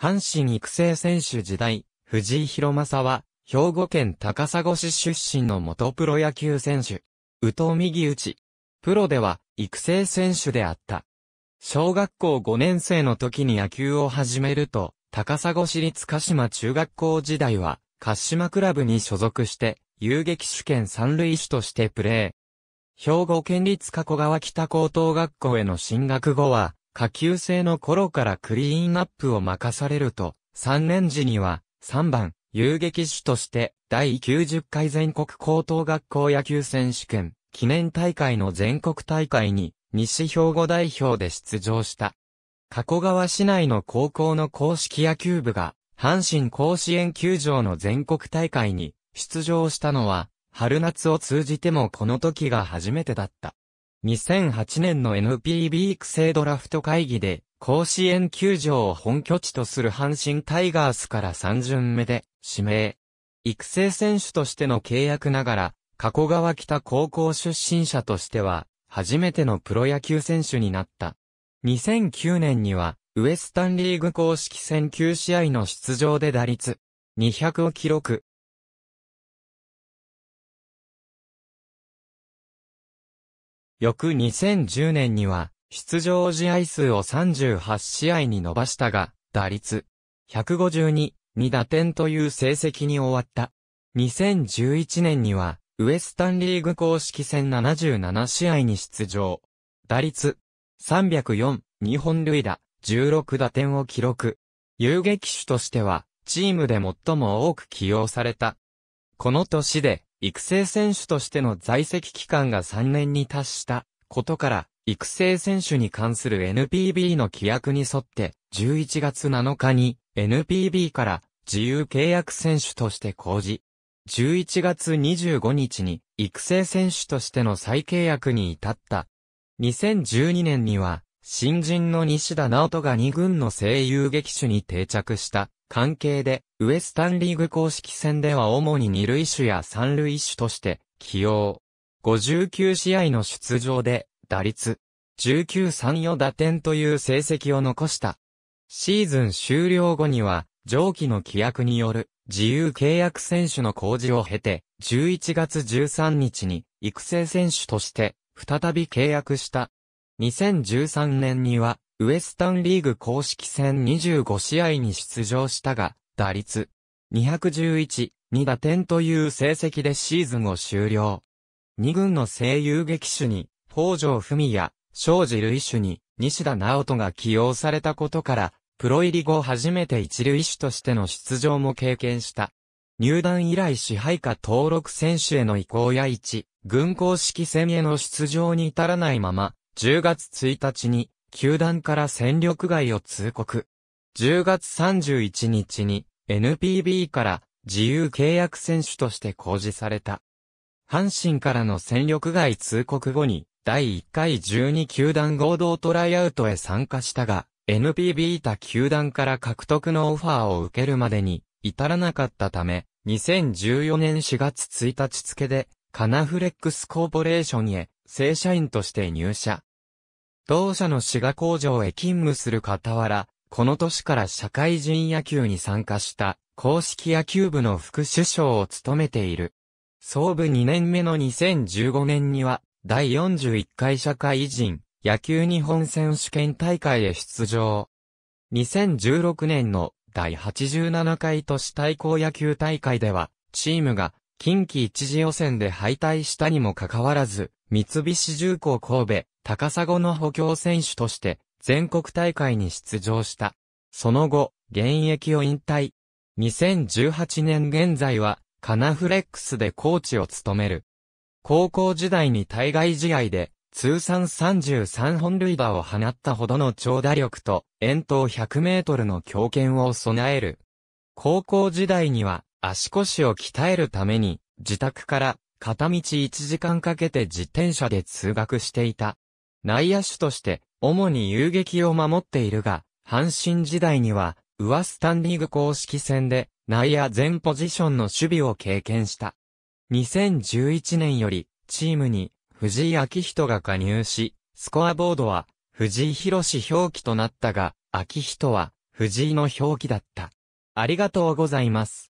阪神育成選手時代、藤井博正は、兵庫県高砂市出身の元プロ野球選手。宇藤右打プロでは、育成選手であった。小学校5年生の時に野球を始めると、高砂市立鹿島中学校時代は、鹿島クラブに所属して、遊撃手兼三塁手としてプレー。兵庫県立加古川北高等学校への進学後は、下級生の頃からクリーンアップを任されると、3年時には3番遊撃手として第90回全国高等学校野球選手権記念大会の全国大会に西兵庫代表で出場した。加古川市内の高校の公式野球部が阪神甲子園球場の全国大会に出場したのは春夏を通じてもこの時が初めてだった。2008年の NPB 育成ドラフト会議で、甲子園球場を本拠地とする阪神タイガースから3巡目で指名。育成選手としての契約ながら、加古川北高校出身者としては、初めてのプロ野球選手になった。2009年には、ウエスタンリーグ公式戦9試合の出場で打率200を記録。翌2010年には、出場試合数を38試合に伸ばしたが、打率152、2打点という成績に終わった。2011年には、ウエスタンリーグ公式戦77試合に出場。打率304、2本塁打、16打点を記録。遊撃手としては、チームで最も多く起用された。この年で、育成選手としての在籍期間が3年に達したことから、育成選手に関する NPB の規約に沿って、11月7日に NPB から自由契約選手として公示。11月25日に育成選手としての再契約に至った。2012年には、新人の西田直人が2軍の声優劇手に定着した。関係で、ウエスタンリーグ公式戦では主に二塁手や三塁手として起用。59試合の出場で、打率、1934打点という成績を残した。シーズン終了後には、上記の規約による自由契約選手の工事を経て、11月13日に育成選手として再び契約した。2013年にはウエスタンリーグ公式戦25試合に出場したが、打率211、2打点という成績でシーズンを終了。2軍の声優劇手に、北条文也、庄司類手に、西田直人が起用されたことから、プロ入り後初めて一医手としての出場も経験した。入団以来支配下登録選手への移行や1、軍公式戦への出場に至らないまま、10月1日に球団から戦力外を通告。10月31日に NPB から自由契約選手として公示された。阪神からの戦力外通告後に第1回12球団合同トライアウトへ参加したが、NPB 他球団から獲得のオファーを受けるまでに至らなかったため、2014年4月1日付で、カナフレックスコーポレーションへ正社員として入社。同社の滋賀工場へ勤務する傍ら、この年から社会人野球に参加した公式野球部の副首相を務めている。総部2年目の2015年には、第41回社会人野球日本選手権大会へ出場。2016年の第87回都市対抗野球大会では、チームが近畿一次予選で敗退したにもかかわらず、三菱重工神戸、高砂の補強選手として、全国大会に出場した。その後、現役を引退。2018年現在は、カナフレックスでコーチを務める。高校時代に対外試合で、通算33本塁打を放ったほどの長打力と、遠投100メートルの強肩を備える。高校時代には、足腰を鍛えるために、自宅から片道1時間かけて自転車で通学していた。内野手として、主に遊撃を守っているが、阪神時代には、上スタンディング公式戦で、内野全ポジションの守備を経験した。2011年より、チームに、藤井明人が加入し、スコアボードは、藤井博表記となったが、明人は、藤井の表記だった。ありがとうございます。